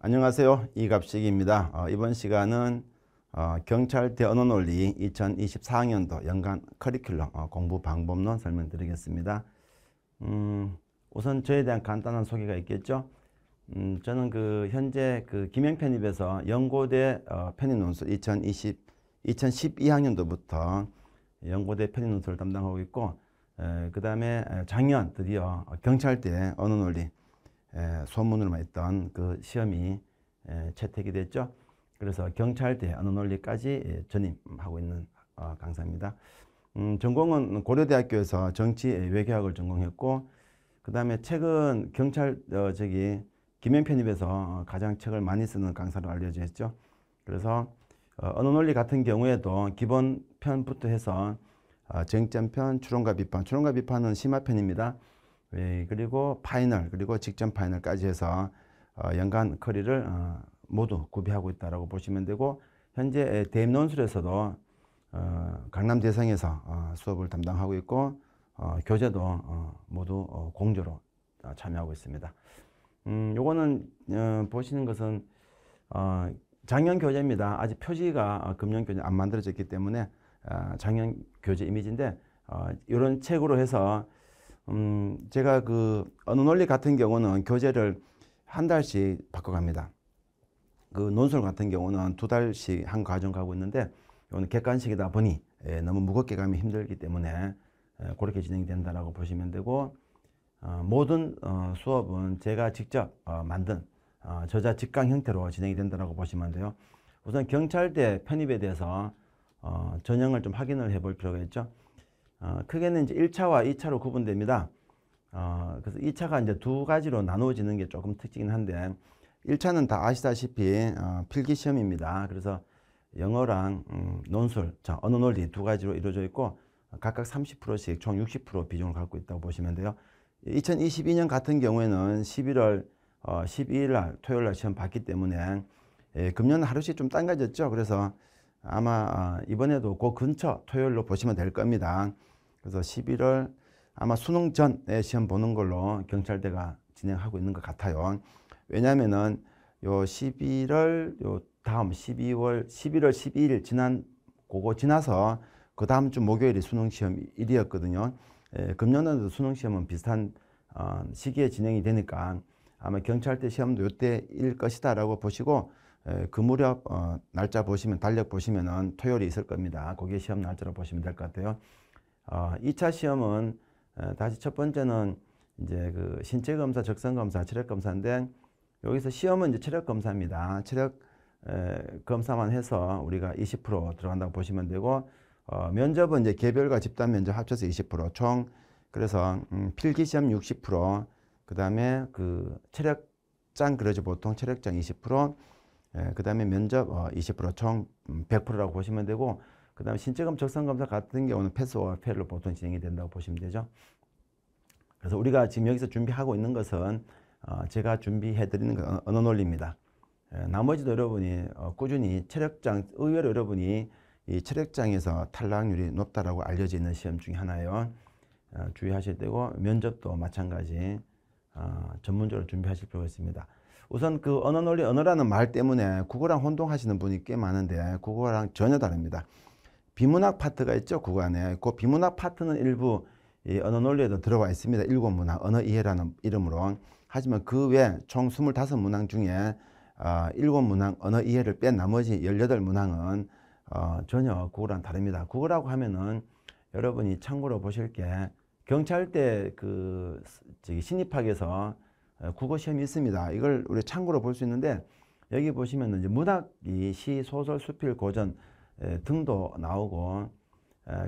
안녕하세요. 이갑식입니다. 어, 이번 시간은 어, 경찰대 언어논리 2024학년도 연간 커리큘럼 어, 공부 방법론 설명드리겠습니다. 음, 우선 저에 대한 간단한 소개가 있겠죠. 음, 저는 그 현재 그 김영 편입에서 연고대 어, 편입논술 2020 2012학년도부터 연고대 편입논술을 담당하고 있고 그 다음에 작년 드디어 경찰대 언어논리 소문으로만 있던 그 시험이 에, 채택이 됐죠. 그래서 경찰대 언어논리까지 예, 전임하고 있는 어, 강사입니다. 음, 전공은 고려대학교에서 정치 외교학을 전공했고 그 다음에 책은 경찰 어, 저기 김현 편입에서 어, 가장 책을 많이 쓰는 강사로 알려져 있죠. 그래서 언어논리 같은 경우에도 기본 편부터 해서 어, 쟁점 편, 추론과 비판, 추론과 비판은 심화 편입니다. 예, 그리고 파이널 그리고 직전 파이널까지 해서 어, 연간 커리를 어, 모두 구비하고 있다고 보시면 되고 현재 대입 논술에서도 어, 강남 대상에서 수업을 담당하고 있고 교재도 모두 공조로 참여하고 있습니다. 음, 요거는 보시는 것은 작년 교재입니다. 아직 표지가 금년 교재 안 만들어졌기 때문에 작년 교재 이미지인데 이런 책으로 해서 음, 제가 그 어느 논리 같은 경우는 교재를 한 달씩 바꿔갑니다. 그 논술 같은 경우는 두 달씩 한 과정 가고 있는데 이거 객관식이다 보니 예, 너무 무겁게 가면 힘들기 때문에 예, 그렇게 진행 된다라고 보시면 되고 어, 모든 어, 수업은 제가 직접 어, 만든 어, 저자 직강 형태로 진행이 된다라고 보시면 돼요. 우선 경찰대 편입에 대해서 어, 전형을 좀 확인을 해볼 필요가 있죠. 어, 크게는 이제 1차와 2차로 구분됩니다. 어, 그래서 2차가 이제 두 가지로 나누어지는 게 조금 특징이긴 한데 1차는 다 아시다시피 어, 필기 시험입니다. 그래서 영어랑 음, 논술, 자, 언어 논리 두 가지로 이루어져 있고 각각 30%씩 총 60% 비중을 갖고 있다고 보시면 돼요. 2022년 같은 경우에는 11월 어, 12일 날 토요일 날 시험 봤기 때문에 예, 금년 하루씩 좀 당가졌죠. 그래서 아마 어, 이번에도 그 근처 토요일로 보시면 될 겁니다. 그래서 11월 아마 수능 전에 시험 보는 걸로 경찰대가 진행하고 있는 것 같아요. 왜냐면은 요 11월 요 다음 12월 11월 12일 지난 그거 지나서 그 다음 주 목요일이 수능 시험 일이었거든요. 예, 금년에도 수능 시험은 비슷한 어, 시기에 진행이 되니까 아마 경찰대 시험도 요때일 것이다라고 보시고 에, 예, 그 무렵 어, 날짜 보시면 달력 보시면은 토요일이 있을 겁니다. 거기에 시험 날짜로 보시면 될 것 같아요. 어, 2차 시험은 어, 다시 첫 번째는 이제 그 신체 검사, 적성 검사, 체력 검사인데 여기서 시험은 이제 체력 검사입니다. 체력 에, 검사만 해서 우리가 20% 들어간다고 보시면 되고 어, 면접은 이제 개별과 집단 면접 합쳐서 20%총 그래서 음, 필기 시험 60%, 그다음에 그 체력장 그러죠. 보통 체력장 20%, 에, 그다음에 면접 어, 20%총 100%라고 음, 보시면 되고 그 다음에 신체검 적성검사 같은 경우는 패스와 패를 보통 진행이 된다고 보시면 되죠. 그래서 우리가 지금 여기서 준비하고 있는 것은 어, 제가 준비해드리는 건 언어 논리입니다. 예, 나머지도 여러분이 어, 꾸준히 체력장, 의외로 여러분이 이 체력장에서 탈락률이 높다라고 알려져있는 시험 중에 하나예요. 어, 주의하셔야 되고 면접도 마찬가지 어, 전문적으로 준비하실 필요가 있습니다. 우선 그 언어 논리, 언어라는 말 때문에 국어랑 혼동하시는 분이 꽤 많은데 국어랑 전혀 다릅니다. 비문학 파트가 있죠. 그 안에. 그 비문학 파트는 일부 이 언어 논리에도 들어와 있습니다. 일곱 문항, 언어 이해라는 이름으로. 하지만 그 외총 스물다섯 문항 중에 어, 일곱 문항 언어 이해를 뺀 나머지 열여덟 문항은 어, 전혀 국어랑 다릅니다. 국어라고 하면은 여러분이 참고로 보실 게 경찰대 그 저기 신입학에서 어, 국어 시험이 있습니다. 이걸 우리 참고로 볼 수 있는데 여기 보시면 이제 문학이 시, 소설, 수필, 고전 등도 나오고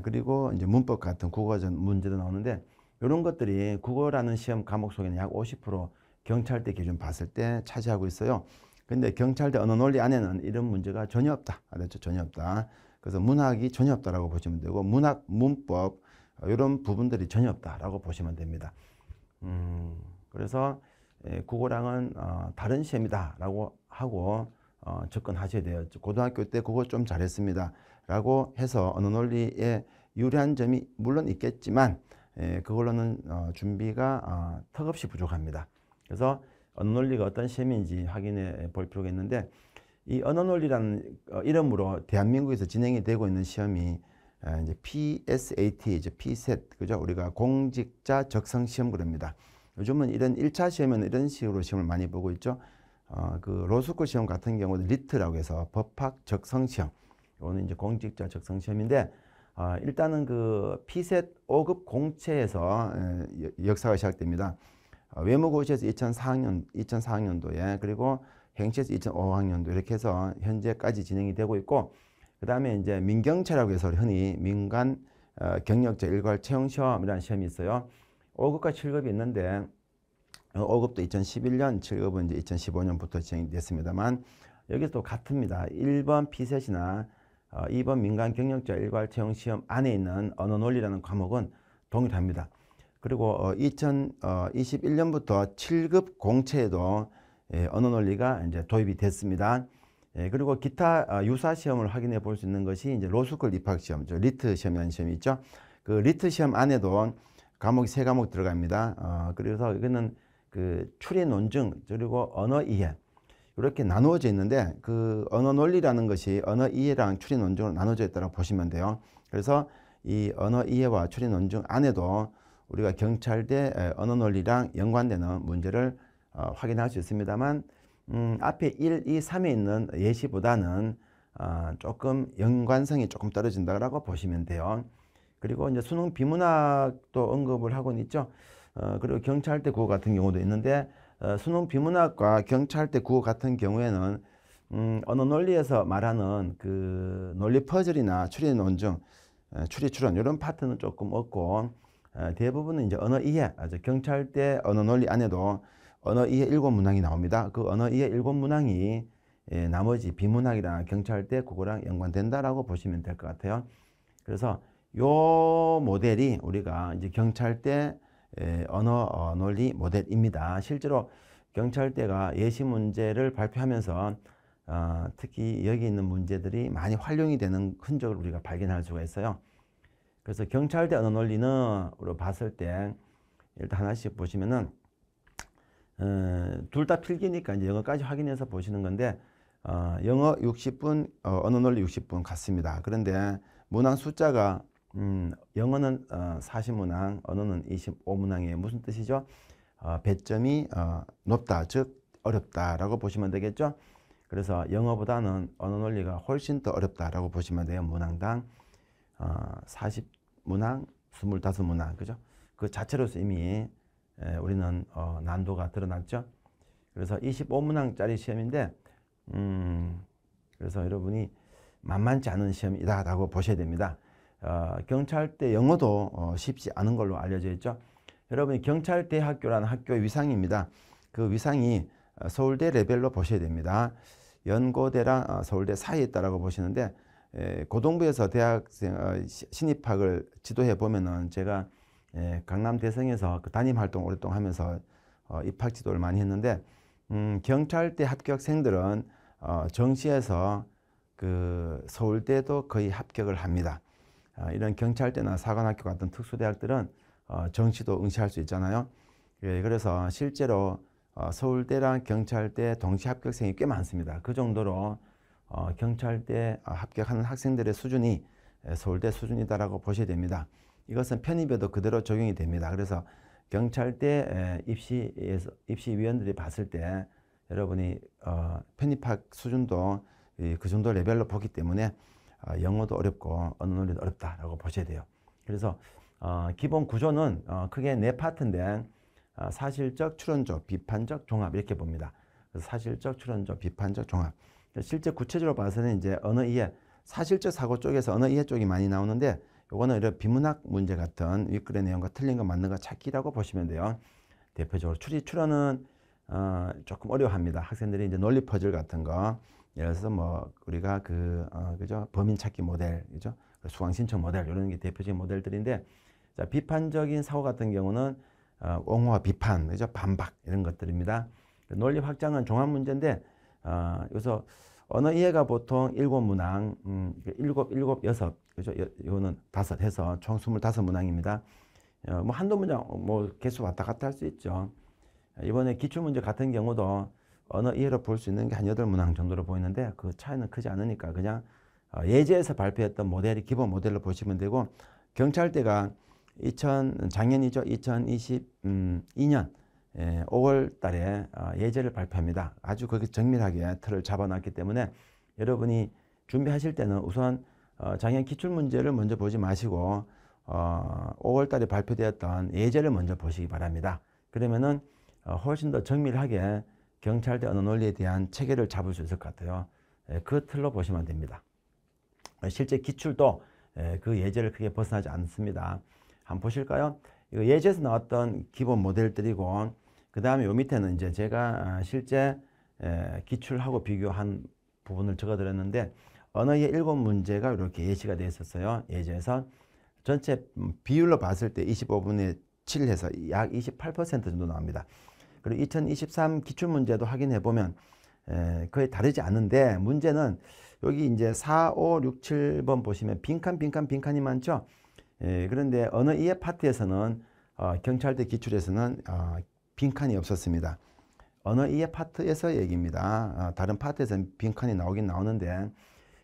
그리고 이제 문법 같은 국어전 문제도 나오는데 이런 것들이 국어라는 시험 과목 속에는 약 50% 경찰대 기준 봤을 때 차지하고 있어요. 근데 경찰대 언어 논리 안에는 이런 문제가 전혀 없다. 알았죠? 아, 전혀 없다. 그래서 문학이 전혀 없다라고 보시면 되고 문학, 문법 이런 어, 부분들이 전혀 없다라고 보시면 됩니다. 음, 그래서 국어랑은 어, 다른 시험이다라고 하고 어, 접근하셔야 돼요. 고등학교 때 그거 좀 잘했습니다. 라고 해서 언어 논리에 유리한 점이 물론 있겠지만 예, 그걸로는 어, 준비가 어, 턱없이 부족합니다. 그래서 언어 논리가 어떤 시험인지 확인해 볼 필요가 있는데 이 언어 논리라는 어, 이름으로 대한민국에서 진행이 되고 있는 시험이 에, 어, 이제 PSAT, 이제 PSAT, e 그죠? 우리가 공직자 적성 시험 그럽니다. 요즘은 이런 일차 시험은 이런 식으로 시험을 많이 보고 있죠. 어, 그 로스쿨 시험 같은 경우도 리트라고 해서 법학 적성 시험. 요는 이제 공직자 적성 시험인데 어, 일단은 그 피셋 5급 공채에서 에, 역사가 시작됩니다. 어, 외무고시에서 2004학년 2004학년도에 그리고 행시에서 2005학년도 이렇게 해서 현재까지 진행이 되고 있고 그다음에 이제 민경채라고 해서 흔히 민간 어, 경력자 일괄 채용 시험이라는 시험이 있어요. 5급과 7급이 있는데 어, 월급도 2011년, 실급은 이제 2015년부터 진행됐습니다만 여기서도 같습니다. 1번 피셋이나 2번 어, 민간 경력자 일괄 채용 시험 안에 있는 언어 논리라는 과목은 동일합니다. 그리고 2021년부터 어, 7급 공채에도 예, 언어 논리가 이제 도입이 됐습니다. 예, 그리고 기타 유사 시험을 확인해 볼 수 있는 것이 이제 로스쿨 입학 시험, 리트 시험이라는 시험이 있죠. 그 리트 시험 안에도 과목이 세 과목 들어갑니다. 그래서 이거는 그 추리 논증 그리고 언어 이해 이렇게 나누어져 있는데 그 언어 논리라는 것이 언어 이해랑 추리 논증으로 나눠져 있다고 보시면 돼요. 그래서 이 언어 이해와 추리 논증 안에도 우리가 경찰대 언어 논리랑 연관되는 문제를 어, 확인할 수 있습니다만 음, 앞에 1, 2, 3에 있는 예시보다는 어, 조금 연관성이 조금 떨어진다고 보시면 돼요. 그리고 이제 수능 비문학도 언급을 하고 있죠. 어, 그리고 경찰대 구호 같은 경우도 있는데 어, 수능 비문학과 경찰대 구호 같은 경우에는 음, 언어 논리에서 말하는 그 논리 퍼즐이나 추리 논증, 어, 추리 추론 이런 파트는 조금 없고 어, 대부분은 이제 언어 이해, 아주 경찰대 언어 논리 안에도 언어 이해 일곱 문항이 나옵니다. 그 언어 이해 일곱 문항이 예, 나머지 비문학이랑 경찰대 국어랑 연관된다라고 보시면 될 것 같아요. 그래서 요 모델이 우리가 이제 경찰대 예, 언어 어, 논리 모델입니다. 실제로 경찰대가 예시 문제를 발표하면서 어, 특히 여기 있는 문제들이 많이 활용이 되는 흔적을 우리가 발견할 수가 있어요. 그래서 경찰대 언어 논리는으로 봤을 때 일단 하나씩 보시면은 어, 둘다 필기니까 이제 영어까지 확인해서 보시는 건데 영어 60분, 언어 논리 60분 같습니다. 그런데 문항 숫자가 음, 영어는 어, 40문항, 언어는 25문항이에요. 무슨 뜻이죠? 어, 배점이 어, 높다, 즉 어렵다라고 보시면 되겠죠? 그래서 영어보다는 언어 논리가 훨씬 더 어렵다라고 보시면 돼요. 문항당 어, 40문항, 25문항, 그죠? 그 자체로서 이미 에, 우리는 어, 난도가 드러났죠. 그래서 25문항짜리 시험인데 음, 그래서 여러분이 만만치 않은 시험이다라고 보셔야 됩니다. 어, 경찰대 영어도 어, 쉽지 않은 걸로 알려져 있죠. 여러분 경찰대 학교라는 학교의 위상입니다. 그 위상이 어, 서울대 레벨로 보셔야 됩니다. 연고대랑 어, 서울대 사이에 있다라고 보시는데 에, 고등부에서 대학생 어, 신입학을 지도해 보면은 제가 에, 강남 대성에서 그 담임 활동 오랫동안 하면서 어, 입학 지도를 많이 했는데 음, 경찰대 합격생들은 어, 정시에서 그 서울대도 거의 합격을 합니다. 아, 이런 경찰대나 사관학교 같은 특수대학들은 어, 정시도 응시할 수 있잖아요. 예, 그래서 실제로 어, 서울대랑 경찰대 동시 합격생이 꽤 많습니다. 그 정도로 어, 경찰대 합격하는 학생들의 수준이 예, 서울대 수준이다라고 보셔야 됩니다. 이것은 편입에도 그대로 적용이 됩니다. 그래서 경찰대 예, 입시 입시위원들이 봤을 때 여러분이 편입학 수준도 그 정도 레벨로 보기 때문에 아, 영어도 어렵고 언어논리도 어렵다라고 보셔야 돼요. 그래서 어, 기본 구조는 어, 크게 네 파트인데 어, 사실적, 추론적, 비판적, 종합 이렇게 봅니다. 사실적, 추론적, 비판적, 종합. 실제 구체적으로 봐서는 이제 언어 이해, 사실적 사고 쪽에서 언어 이해 쪽이 많이 나오는데 요거는 이런 비문학 문제 같은 윗글의 내용과 틀린 거 맞는 거 찾기라고 보시면 돼요. 대표적으로 추리 추론은 어, 조금 어려워합니다. 학생들이 이제 논리 퍼즐 같은 거 예를 들어서 뭐 우리가 그 어, 그죠 범인 찾기 모델, 그죠 그 수강 신청 모델 이런 게 대표적인 모델들인데 자 비판적인 사고 같은 경우는 어, 옹호와 비판, 그죠 반박 이런 것들입니다. 그 논리 확장은 종합 문제인데 어, 여기서 언어 이해가 보통 일곱 문항, 음, 그 일곱, 일곱, 여섯, 그죠? 요, 요는 다섯 해서 총 스물다섯 문항입니다. 어, 뭐 한두 문장, 어, 뭐 계속 왔다 갔다 할 수 있죠. 이번에 기출문제 같은 경우도 언어 이해로 볼 수 있는 게 한8 문항 정도로 보이는데 그 차이는 크지 않으니까 그냥 어, 예제에서 발표했던 모델이 기본 모델로 보시면 되고 경찰대가 2000 작년이죠. 2022년 음, 5월 예, 달에 어, 예제를 발표합니다. 아주 거기 정밀하게 틀을 잡아놨기 때문에 여러분이 준비하실 때는 우선 어, 작년 기출문제를 먼저 보지 마시고 5월 달에 발표되었던 예제를 먼저 보시기 바랍니다. 그러면은 훨씬 더 정밀하게 경찰대 언어 논리에 대한 체계를 잡을 수 있을 것 같아요. 예, 그 틀로 보시면 됩니다. 예, 실제 기출도 예, 그 예제를 크게 벗어나지 않습니다. 한번 보실까요? 이거 예제에서 나왔던 기본 모델들이고 그 다음에 요 밑에는 이제 제가 아, 실제 기출하고 비교한 부분을 적어드렸는데 언어의 일곱 문제가 이렇게 예시가 되어 있었어요. 예제에서 전체 음, 비율로 봤을 때 25분의 7에서 약 28% 정도 나옵니다. 그리고 2023 기출문제도 확인해 보면 거의 다르지 않은데 문제는 여기 이제 4, 5, 6, 7번 보시면 빈칸, 빈칸, 빈칸이 많죠. 에, 그런데 어느 이의 파트에서는 어, 경찰대 기출에서는 어, 빈칸이 없었습니다. 어느 이의 파트에서 얘기입니다. 어, 다른 파트에서는 빈칸이 나오긴 나오는데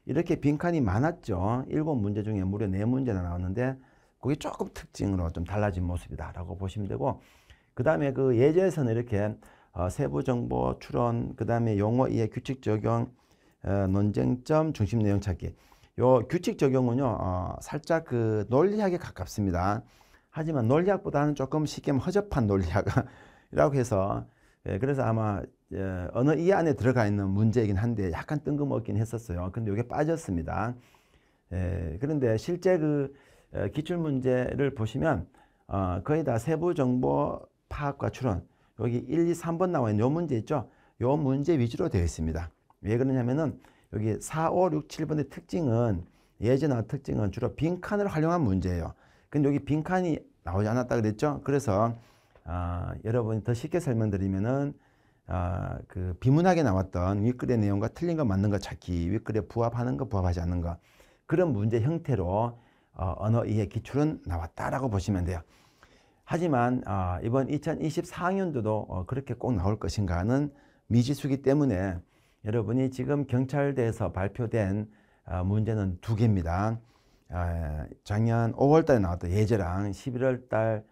이렇게 빈칸이 많았죠. 일곱 문제 중에 무려 네 문제나 나왔는데 그게 조금 특징으로 좀 달라진 모습이다라고 보시면 되고 그 다음에 그 예제에서는 이렇게 어, 세부 정보 추론, 그 다음에 용어 이해 규칙 적용, 어, 논쟁점 중심 내용 찾기. 요 규칙 적용은요, 어, 살짝 그 논리학에 가깝습니다. 하지만 논리학보다는 조금 쉽게 허접한 논리학이라고 해서 예, 그래서 아마 예, 언어 이 안에 들어가 있는 문제이긴 한데 약간 뜬금없긴 했었어요. 근데 이게 빠졌습니다. 예, 그런데 실제 그 어, 기출 문제를 보시면 어, 거의 다 세부 정보 파악과 추론 여기 1, 2, 3번 나와 있는 요 문제 있죠? 요 문제 위주로 되어 있습니다. 왜 그러냐면은 여기 4, 5, 6, 7번의 특징은 예제나 특징은 주로 빈칸을 활용한 문제예요. 근데 여기 빈칸이 나오지 않았다 그랬죠? 그래서 어, 여러분이 더 쉽게 설명드리면은 어, 그 비문학에 나왔던 윗글의 내용과 틀린 거 맞는 거 찾기, 윗글에 부합하는 거 부합하지 않는 거 그런 문제 형태로 어, 언어 이해 기출은 나왔다라고 보시면 돼요. 하지만 아, 이번 2024년도도 학 어, 그렇게 꼭 나올 것인가는 미지수기 때문에 여러분이 지금 경찰대에서 발표된 아, 문제는 두 개입니다. 아, 작년 5월달에 나왔던 예제랑 11월달에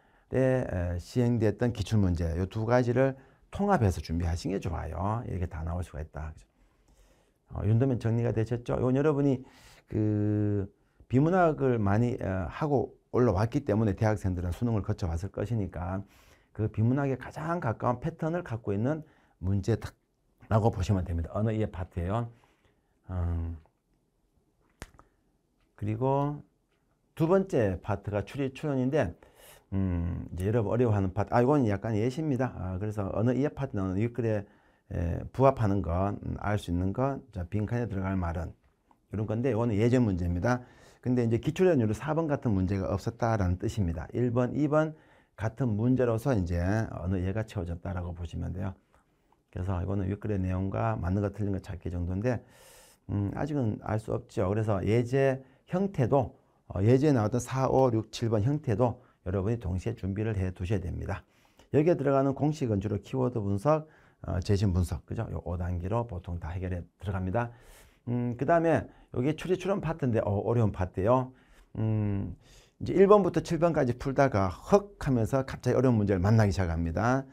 시행됐던 기출문제 이 두 가지를 통합해서 준비하신 게 좋아요. 이렇게 다 나올 수가 있다. 윤도면 어, 정리가 되셨죠? 여러분이 그 비문학을 많이 어, 하고 올라왔기 때문에 대학생들은 수능을 거쳐왔을 것이니까 그 비문학에 가장 가까운 패턴을 갖고 있는 문제라고 보시면 됩니다. 언어의 파트예요. 음, 그리고 두 번째 파트가 추리 추론인데 음, 이제 여러분 어려워하는 파트. 아 이건 약간 예시입니다. 아, 그래서 언어 이해 파트 는 윗글에 에, 부합하는 건, 음, 알수 있는 건, 자, 빈칸에 들어갈 말은 이런 건데 이거는 예제 문제입니다. 근데 이제 기출연료로 4번 같은 문제가 없었다라는 뜻입니다. 1번, 2번 같은 문제로서 이제 어느 예가 채워졌다라고 보시면 돼요. 그래서 이거는 윗글의 내용과 맞는 거 틀린 거 찾기 정도인데 음, 아직은 알 수 없죠. 그래서 예제 형태도 어, 예제에 나왔던 4, 5, 6, 7번 형태도 여러분이 동시에 준비를 해 두셔야 됩니다. 여기에 들어가는 공식은 주로 키워드 분석, 어, 재심 분석, 그죠? 요 5단계로 보통 다 해결해 들어갑니다. 음, 그 다음에 여기 추리출론 파트인데 어, 려운 파트예요. 음, 이제 1번부터 7번까지 풀다가 헉 하면서 갑자기 어려운 문제를 만나기 시작합니다.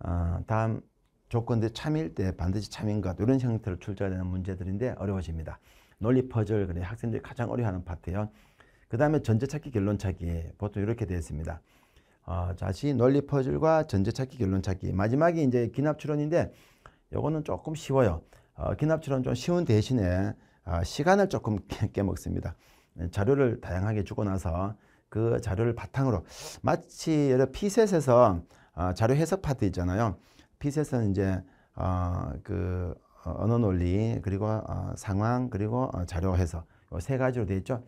어, 다음 조건들 참일 때 반드시 참인 것 이런 형태로 출제되는 문제들인데 어려워집니다. 논리 퍼즐 그래 학생들이 가장 어려워하는 파트예요. 그 다음에 전제찾기 결론찾기 보통 이렇게 되어 있습니다. 어, 다시 논리 퍼즐과 전제찾기 결론찾기 마지막이 이제 기납 출원인데 요거는 조금 쉬워요. 어, 기납출럼좀 쉬운 대신에 어, 시간을 조금 깨먹습니다. 네, 자료를 다양하게 주고 나서 그 자료를 바탕으로 마치 피셋에서 어, 자료 해석 파트 있잖아요. 피셋은 이제 어, 그 어, 언어 논리 그리고 어, 상황 그리고 어, 자료 해석 세 가지로 되어 있죠.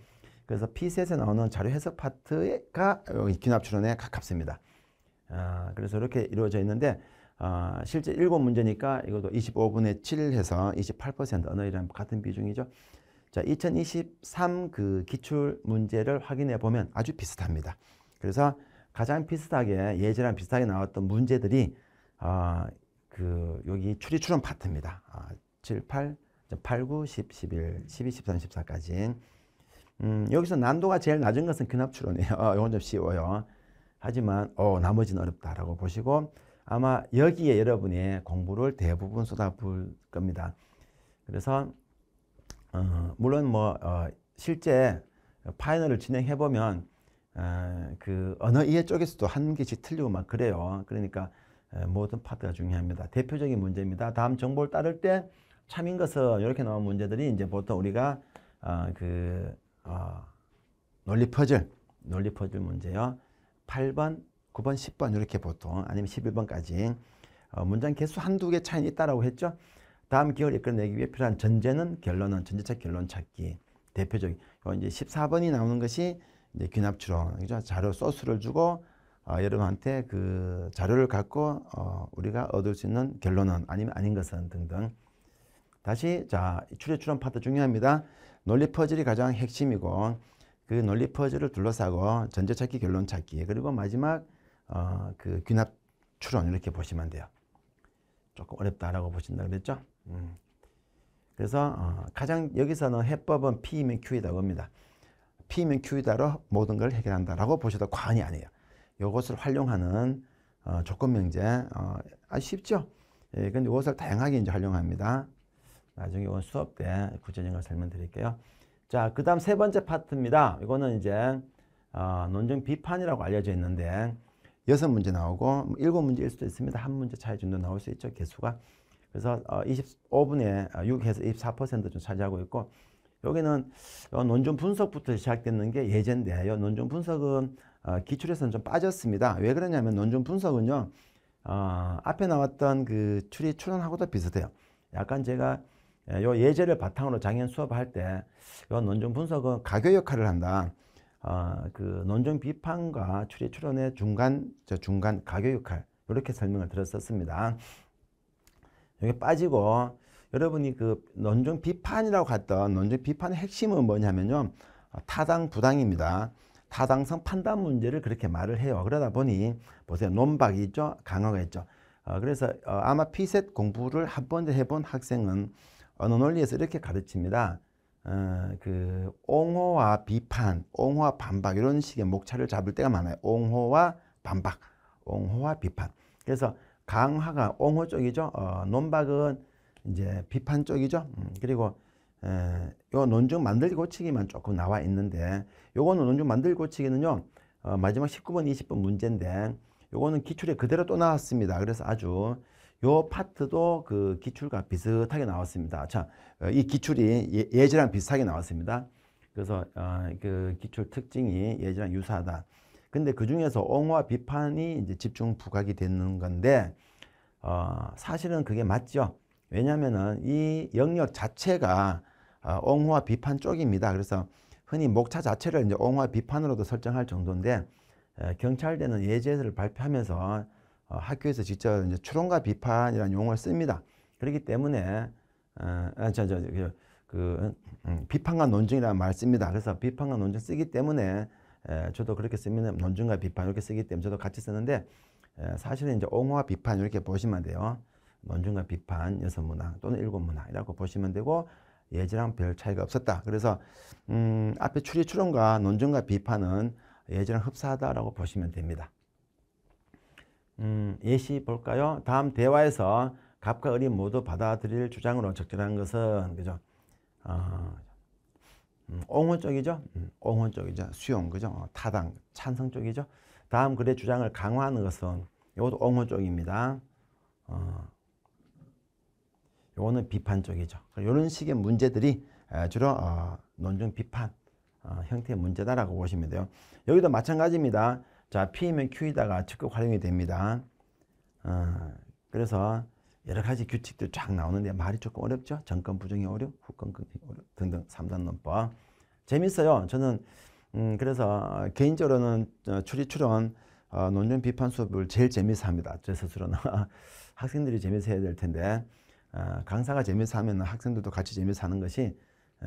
그래서 피셋에 나오는 자료 해석 파트가 기납 추론에 가깝습니다. 어, 그래서 이렇게 이루어져 있는데 어, 실제 일 7문제니까 이것도 25분의 7 해서 28% 언어이랑 같은 비중이죠. 자, 2023그 기출 문제를 확인해 보면 아주 비슷합니다. 그래서 가장 비슷하게 예제랑 비슷하게 나왔던 문제들이 어, 그 여기 추리 추론 파트입니다. 아, 7, 8, 8, 9, 10, 11, 12, 13, 14까지. 음, 여기서 난도가 제일 낮은 것은 근합 추론이에요. 어, 이건 좀 쉬워요. 하지만 어, 나머지는 어렵다라고 보시고 아마 여기에 여러분의 공부를 대부분 쏟아부을 겁니다. 그래서 어, 물론 뭐 어, 실제 파이널을 진행해 보면 어, 그 언어 이해 쪽에서도 한 개씩 틀리고 막 그래요. 그러니까 어, 모든 파트가 중요합니다. 대표적인 문제입니다. 다음 정보를 따를 때 참인 것은 이렇게 나온 문제들이 이제 보통 우리가 어, 그 어, 논리 퍼즐, 논리 퍼즐 문제요. 8번, 9번, 10번 이렇게 보통 아니면 11번까지 어, 문장 개수 한두 개 차이는 있다라고 했죠. 다음 기억을 이끌어내기 위해 필요한 전제는 결론은 전제차 결론 찾기 대표적인 어, 이제 14번이 나오는 것이 이제 귀납 추론 그죠? 자료 소스를 주고 어, 여러분한테 그 자료를 갖고 어, 우리가 얻을 수 있는 결론은 아니면 아닌 것은 등등 다시 자 출제 추론 파트 중요합니다. 논리 퍼즐이 가장 핵심이고 그 논리 퍼즐을 둘러싸고 전제 찾기 결론 찾기 그리고 마지막 어, 그 귀납 추론 이렇게 보시면 돼요. 조금 어렵다라고 보신다 그랬죠? 음. 그래서 어, 가장 여기서는 해법은 P이면 Q이다 겁니다. P면 Q이다로 모든 걸 해결한다라고 보셔도 과언이 아니에요. 이것을 활용하는 어, 조건 명제 어, 아주 쉽죠. 예, 근데 이것을 다양하게 이제 활용합니다. 나중에 오늘 수업 때 구체적인 걸 설명드릴게요. 자, 그 다음 세 번째 파트입니다. 이거는 이제 어, 논증 비판이라고 알려져 있는데 여섯 문제 나오고 뭐 일곱 문제일 수도 있습니다. 한 문제 차이 정도 나올 수 있죠. 개수가. 그래서 25분에 6에서 24%좀 차지하고 있고 여기는 어, 논점 분석부터 시작됐는 게 예제인데 요 논점 분석은 어, 기출에서는 좀 빠졌습니다. 왜 그러냐면 논점 분석은요. 어, 앞에 나왔던 그 추리 추론하고도 비슷해요. 약간 제가 예, 요 예제를 바탕으로 작년 수업할 때 요 논점 분석은 가교 역할을 한다. 어, 그 논점 비판과 추리 추론의 중간 저 중간 가교 역할 이렇게 설명을 들었었습니다. 여기 빠지고 여러분이 그 논점 비판이라고 갔던 논점 비판의 핵심은 뭐냐면요 타당 부당입니다. 타당성 판단 문제를 그렇게 말을 해요. 그러다 보니 보세요 논박이 있죠 강화가 있죠. 어, 그래서 어, 아마 피셋 공부를 한번 해본 학생은 언어 논리에서 이렇게 가르칩니다. 어, 그 옹호와 비판, 옹호와 반박 이런 식의 목차를 잡을 때가 많아요. 옹호와 반박, 옹호와 비판. 그래서 강화가 옹호 쪽이죠. 어, 논박은 이제 비판 쪽이죠. 음, 그리고 에, 요 논증 만들 고치기만 조금 나와 있는데 요거는 논증 만들 고치기는요. 어, 마지막 19번, 20번 문제인데 요거는 기출에 그대로 또 나왔습니다. 그래서 아주 요 파트도 그 기출과 비슷하게 나왔습니다. 자, 어, 이 기출이 예, 제랑 비슷하게 나왔습니다. 그래서 어, 그 기출 특징이 예제랑 유사하다. 근데 그 중에서 옹호와 비판이 이제 집중 부각이 되는 건데 어, 사실은 그게 맞죠. 왜냐하면은 이 영역 자체가 어, 옹호와 비판 쪽입니다. 그래서 흔히 목차 자체를 이제 옹호와 비판으로도 설정할 정도인데 에, 경찰대는 예제를 발표하면서 어, 학교에서 직접 이제 추론과 비판이라는 용어를 씁니다. 그렇기 때문에 어, 아, 저, 저, 저, 그, 그, 음, 비판과 논증이라는 말을 씁니다. 그래서 비판과 논증 쓰기 때문에 에, 저도 그렇게 쓰면 논증과 비판 이렇게 쓰기 때문에 저도 같이 쓰는데 에, 사실은 이제 옹호와 비판 이렇게 보시면 돼요. 논증과 비판 여섯 문항 또는 일곱 문항이라고 보시면 되고 예제랑 별 차이가 없었다. 그래서 음, 앞에 추리 추론과 논증과 비판은 예제랑 흡사하다라고 보시면 됩니다. 음, 예시 볼까요? 다음 대화에서 갑과 을이 모두 받아들일 주장으로 적절한 것은 그죠? 어, 음, 옹호 쪽이죠. 음, 옹호 쪽이죠. 수용 그죠. 어, 타당 찬성 쪽이죠. 다음 글의 주장을 강화하는 것은 이것도 옹호 쪽입니다. 어, 요거는 비판 쪽이죠. 이런 식의 문제들이 주로 어, 논증 비판 어, 형태의 문제다라고 보시면 돼요. 여기도 마찬가지입니다. 자, P면 q 이다가 적극 활용이 됩니다. 어, 그래서 여러 가지 규칙들 쫙 나오는데 말이 조금 어렵죠? 정권 부정이 어렵, 후권 어렵 등등 3단 논법. 재밌어요. 저는 음, 그래서 개인적으로는 추리 추론 어, 논문 비판 수업을 제일 재밌어 합니다. 제 스스로는 학생들이 재밌어 해야 될 텐데 어, 강사가 재밌어 하면 학생들도 같이 재밌어 하는 것이 에,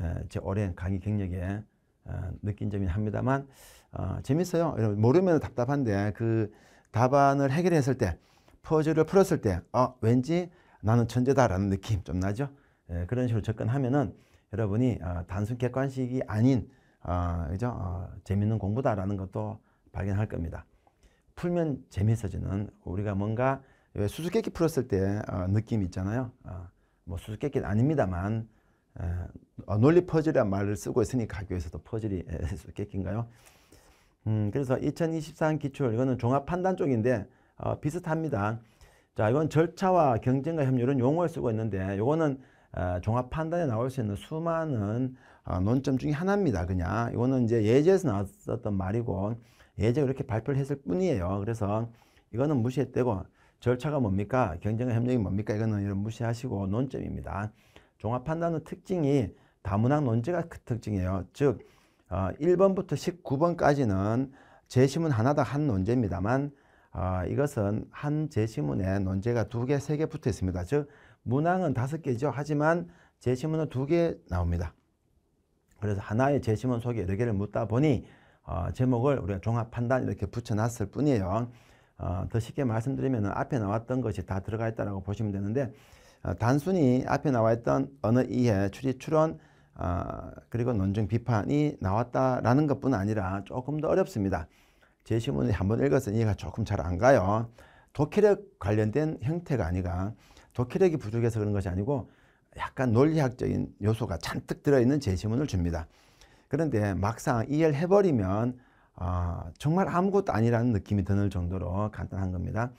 어, 제 오랜 강의 경력에 아, 느낀 점이 합니다만 어, 재밌어요. 모르면 답답한데 그 답안을 해결했을 때 퍼즐을 풀었을 때 어, 왠지 나는 천재다라는 느낌 좀 나죠. 예, 그런 식으로 접근하면은 여러분이 어, 단순 객관식이 아닌 어, 그죠? 어, 재밌는 공부다라는 것도 발견할 겁니다. 풀면 재밌어지는 우리가 뭔가 수수께끼 풀었을 때 어, 느낌 있잖아요. 어, 뭐수수께끼 아닙니다만 아, 아, 논리 퍼즐이란 말을 쓰고 있으니까 학교에서도 퍼즐이 겠긴가요 음, 그래서 2023 기출 이거는 종합 판단 쪽인데 어, 비슷합니다. 자, 이건 절차와 경쟁과 협률은 용어를 쓰고 있는데 이거는 어, 아, 종합 판단에 나올 수 있는 수많은 어, 논점 중에 하나입니다. 그냥 이거는 이제 예제에서 나왔었던 말이고 예제 이렇게 발표를 했을 뿐이에요. 그래서 이거는 무시했대고 절차가 뭡니까? 경쟁과 협력이 뭡니까? 이거는 이런 무시하시고 논점입니다. 종합 판단의 특징이 다문학 논제가 그 특징이에요. 즉 어, 1번부터 19번까지는 제시문 하나다한 논제입니다만 어, 이것은 한 제시문에 논제가 두 개, 세 개 붙어 있습니다. 즉 문항은 다섯 개죠. 하지만 제시문은 두 개 나옵니다. 그래서 하나의 제시문 속에 여러 개를 묻다 보니 어, 제목을 우리가 종합판단 이렇게 붙여놨을 뿐이에요. 어, 더 쉽게 말씀드리면 앞에 나왔던 것이 다 들어가 있다고 보시면 되는데 어, 단순히 앞에 나와 있던 언어 이해, 추리, 추론, 어, 그리고 논증 비판이 나왔다라는 것뿐 아니라 조금 더 어렵습니다. 제시문을 한번 읽어서 이해가 조금 잘 안 가요. 독해력 관련된 형태가 아니라 독해력이 부족해서 그런 것이 아니고 약간 논리학적인 요소가 잔뜩 들어있는 제시문을 줍니다. 그런데 막상 이해를 해버리면 어, 정말 아무것도 아니라는 느낌이 드는 정도로 간단한 겁니다.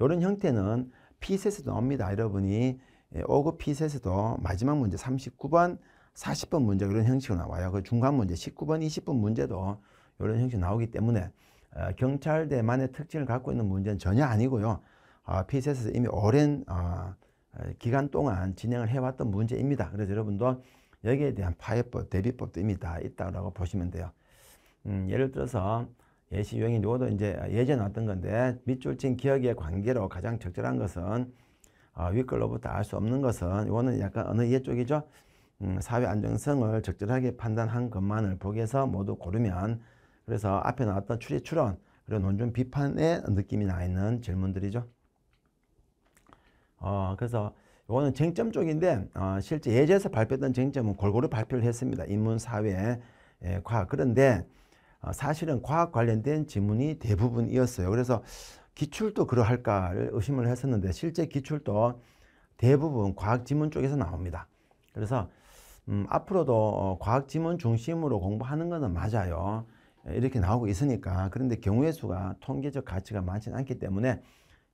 이런 형태는 피셋에도 나옵니다. 여러분이 5급 예, 피셋에도 마지막 문제 39번, 40번 문제 그런 형식으로 나와요. 그 중간 문제 19번, 20번 문제도 이런 형식으로 나오기 때문에 어, 경찰대만의 특징을 갖고 있는 문제는 전혀 아니고요. 어, 아, 피셋에서 이미 오랜 아, 어, 기간 동안 진행을 해왔던 문제입니다. 그래서 여러분도 여기에 대한 파해법, 대비법도 이미 다 있다고 보시면 돼요. 음, 예를 들어서 예시 유형이 누구도 이제 예전에 왔던 건데 밑줄 친 기억의 관계로 가장 적절한 것은 윗글로부터 아, 뭐 알수 없는 것은 이거는 약간 어느 이해 쪽이죠? 음, 사회 안정성을 적절하게 판단한 것만을 보기에서 모두 고르면 그래서 앞에 나왔던 추리 추론 그리고 논점 비판의 느낌이 나 있는 질문들이죠. 어, 그래서 이거는 쟁점 쪽인데 어, 실제 예제에서 발표했던 쟁점은 골고루 발표를 했습니다. 인문, 사회, 예, 과학. 그런데 어, 사실은 과학 관련된 지문이 대부분이었어요. 그래서 기출도 그러할까를 의심을 했었는데 실제 기출도 대부분 과학 지문 쪽에서 나옵니다. 그래서 음, 앞으로도 어, 과학 지문 중심으로 공부하는 것은 맞아요. 이렇게 나오고 있으니까 그런데 경우의 수가 통계적 가치가 많지는 않기 때문에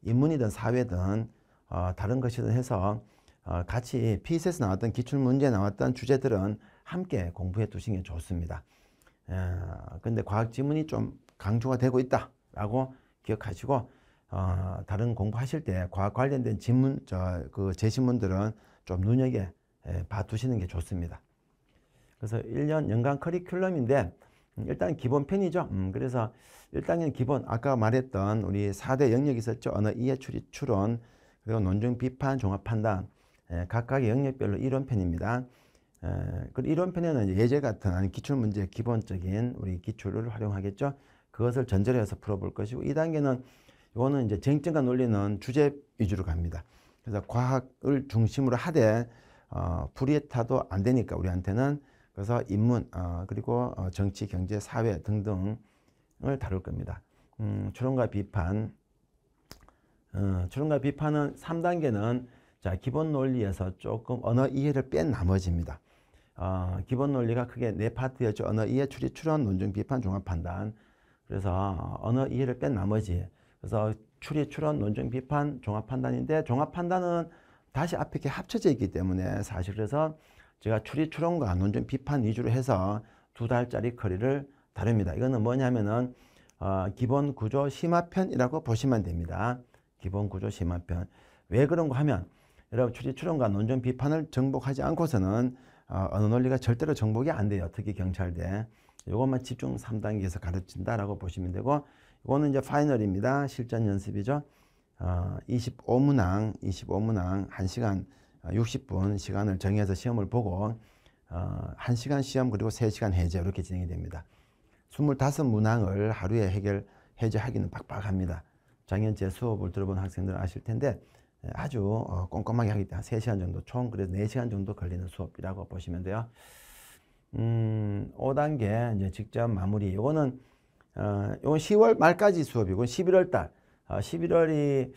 인문이든 사회든 어, 다른 것이든 해서 어, 같이 PC에서 나왔던 기출문제 나왔던 주제들은 함께 공부해 두시는 게 좋습니다. 그런데 과학 지문이 좀 강조가 되고 있다라고 기억하시고 어, 다른 공부하실 때 과학 관련된 질문, 저, 그 제시문들은 좀 눈여겨 예, 봐 두시는 게 좋습니다. 그래서 1년 연간 커리큘럼인데, 음, 일단 기본 편이죠. 음, 그래서 일단은 기본, 아까 말했던 우리 4대 영역이 있었죠. 언어 이해 추리 추론, 그리고 논증 비판, 종합 판단, 예, 각각의 영역별로 이론 편입니다. 에, 예, 그리고 이론 편에는 예제 같은 아니 기출문제 기본적인 우리 기출을 활용하겠죠. 그것을 전제로 해서 풀어볼 것이고, 이단계는 이거는 이제 쟁점과 논리는 주제 위주로 갑니다. 그래서 과학을 중심으로 하되 어, 불이타도 안 되니까 우리한테는 그래서 인문 어, 그리고 어, 정치, 경제, 사회 등등을 다룰 겁니다. 음, 추론과 비판 추론과 어, 비판은 3단계는 자 기본 논리에서 조금 언어 이해를 뺀 나머지입니다. 어, 기본 논리가 크게 네 파트였죠. 언어 이해, 추리, 추론, 논증, 비판, 종합 판단. 그래서 언어 이해를 뺀 나머지 그래서 추리, 출원, 논증, 비판, 종합 판단인데 종합 판단은 다시 앞에 게 합쳐져 있기 때문에 사실 그래서 제가 추리, 출원과 논증, 비판 위주로 해서 두 달짜리 커리를 다룹니다. 이거는 뭐냐면은 어, 기본 구조 심화편이라고 보시면 됩니다. 기본 구조 심화편. 왜 그런 가 하면 여러분 추리, 출원과 논증, 비판을 정복하지 않고서는 어, 언어 논리가 절대로 정복이 안 돼요. 특히 경찰대. 요것만 집중 삼단계에서 가르친다라고 보시면 되고 이거는 이제 파이널입니다. 실전 연습이죠. 어, 25문항, 25문항 1시간 60분 시간을 정해서 시험을 보고 어, 아, 1시간 시험 그리고 3시간 해제 이렇게 진행이 됩니다. 25문항을 하루에 해결, 해제하기는 빡빡합니다. 작년 제 수업을 들어본 학생들은 아실 텐데 예, 아주 어, 꼼꼼하게 하기 때문에 3시간 정도 총 그래서 4시간 정도 걸리는 수업이라고 보시면 돼요. 음, 5단계 이제 직접 마무리. 이거는 어, 이건 10월 말까지 수업이고 11월 달, 어, 11월이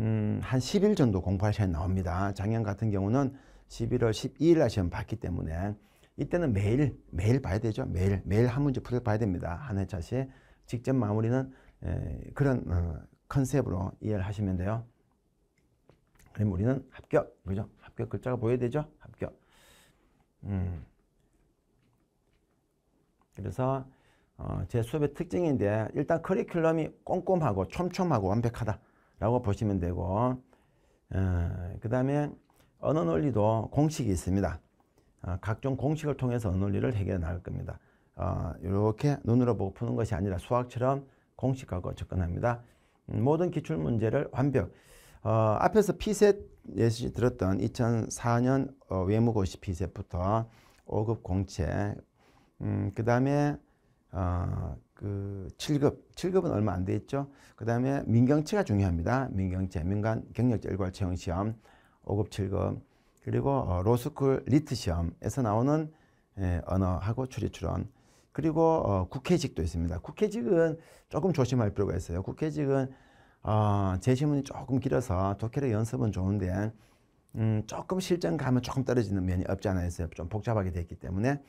음, 한 10일 정도 공부할 시간이 나옵니다. 작년 같은 경우는 11월 12일 날 시험 봤기 때문에 이때는 매일 매일 봐야 되죠. 매일 매일 한 문제 풀어 봐야 됩니다. 한 회차씩 직접 마무리는 에, 그런 어, 컨셉으로 이해를 하시면 돼요. 그럼 우리는 합격, 그죠? 합격 글자가 보여야 되죠? 합격. 음. 그래서 어, 제 수업의 특징인데 일단 커리큘럼이 꼼꼼하고 촘촘하고 완벽하다라고 보시면 되고 어, 그 다음에 언어 논리도 공식이 있습니다. 어, 각종 공식을 통해서 언어 논리를 해결해 나갈 겁니다. 어, 이렇게 눈으로 보고 푸는 것이 아니라 수학처럼 공식하고 접근합니다. 음, 모든 기출문제를 완벽 어, 앞에서 피셋 예시 들었던 2004년 어, 외무고시 피셋부터 5급 공책 음, 그 다음에 어, 그 7급, 7급은 얼마 안되겠죠그 다음에 민경체가 중요합니다. 민경체, 민간 경력자 일괄 채용 시험, 5급, 7급, 그리고 어, 로스쿨 리트 시험에서 나오는 예, 언어하고 추리 출원, 그리고 어, 국회직도 있습니다. 국회직은 조금 조심할 필요가 있어요. 국회직은 어, 제시문이 조금 길어서 독해력 연습은 좋은데 음, 조금 실전 가면 조금 떨어지는 면이 없지 않아 있어요. 좀 복잡하게 되어 있기 때문에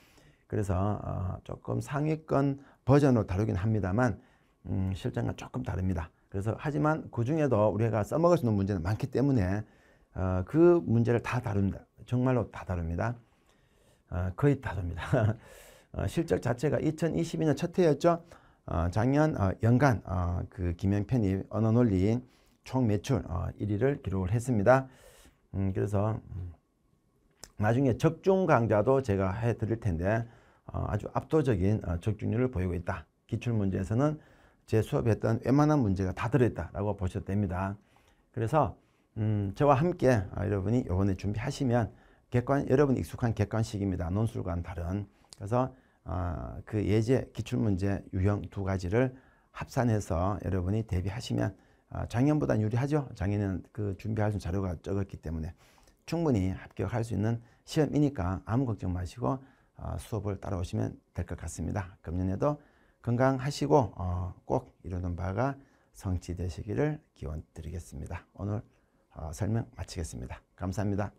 그래서 어, 조금 상위권 버전으로 다루긴 합니다만 음, 실전과 조금 다릅니다. 그래서 하지만 그 중에도 우리가 써먹을 수 있는 문제는 많기 때문에 어, 그 문제를 다 다룹니다. 정말로 다 다룹니다. 어, 거의 다 다룹니다. 어, 실적 자체가 2022년 첫 해였죠. 어, 작년 어, 연간 어, 그 김영편이 언어논리 총 매출 어, 1위를 기록을 했습니다. 음, 그래서 음, 나중에 적중 강좌도 제가 해드릴 텐데 어, 아주 압도적인 어, 적중률을 보이고 있다. 기출문제에서는 제 수업에 했던 웬만한 문제가 다 들어있다라고 보셔도 됩니다. 그래서 음, 저와 함께 아, 여러분이 이번에 준비하시면 객관 여러분 익숙한 객관식입니다. 논술과는 다른. 그래서 아, 그 예제 기출문제 유형 두 가지를 합산해서 여러분이 대비하시면 아, 어, 작년보다 유리하죠. 작년에는 그 준비할 수 자료가 적었기 때문에 충분히 합격할 수 있는 시험이니까 아무 걱정 마시고 어, 수업을 따라오시면 될 것 같습니다. 금년에도 건강하시고 어, 꼭 이루는 바가 성취되시기를 기원 드리겠습니다. 오늘 어, 설명 마치겠습니다. 감사합니다.